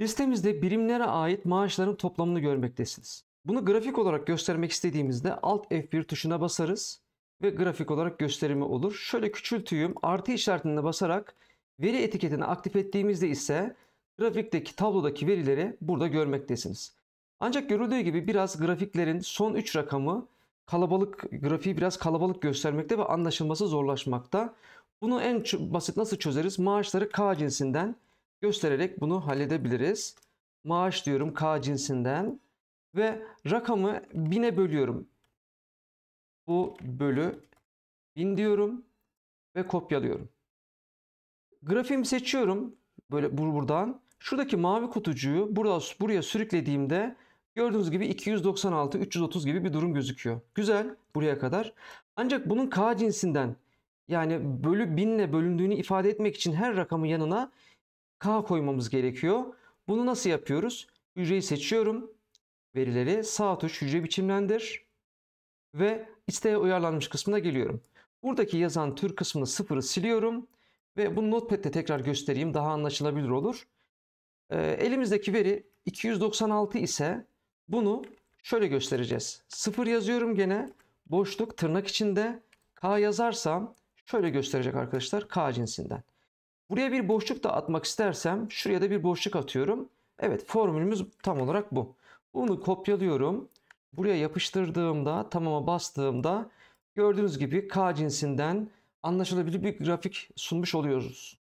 Listemizde birimlere ait maaşların toplamını görmektesiniz. Bunu grafik olarak göstermek istediğimizde Alt F1 tuşuna basarız ve grafik olarak gösterimi olur. Şöyle küçültüyüm artı işaretine basarak veri etiketini aktif ettiğimizde ise grafikteki tablodaki verileri burada görmektesiniz. Ancak görüldüğü gibi biraz grafiklerin son 3 rakamı kalabalık grafiği biraz kalabalık göstermekte ve anlaşılması zorlaşmakta. Bunu en basit nasıl çözeriz? Maaşları K cinsinden göstererek bunu halledebiliriz. Maaş diyorum K cinsinden ve rakamı 1000'e bölüyorum. Bu bölü 1000 diyorum ve kopyalıyorum. Grafiğimi seçiyorum böyle buradan. Şuradaki mavi kutucuğu burada, buraya sürüklediğimde gördüğünüz gibi 296, 330 gibi bir durum gözüküyor. Güzel buraya kadar. Ancak bunun K cinsinden yani bölü 1000 ile bölündüğünü ifade etmek için her rakamın yanına K koymamız gerekiyor. Bunu nasıl yapıyoruz? Hücreyi seçiyorum. Verileri sağ tuş hücre biçimlendir. Ve isteğe uyarlanmış kısmına geliyorum. Buradaki yazan tür kısmını sıfırı siliyorum. Ve bunu notepad'de tekrar göstereyim. Daha anlaşılabilir olur. E, elimizdeki veri 296 ise bunu şöyle göstereceğiz. Sıfır yazıyorum gene. Boşluk tırnak içinde. K yazarsam şöyle gösterecek arkadaşlar. K cinsinden. Buraya bir boşluk da atmak istersem şuraya da bir boşluk atıyorum. Evet formülümüz tam olarak bu. Bunu kopyalıyorum. Buraya yapıştırdığımda tamama bastığımda gördüğünüz gibi K cinsinden anlaşılabilir bir grafik sunmuş oluyoruz.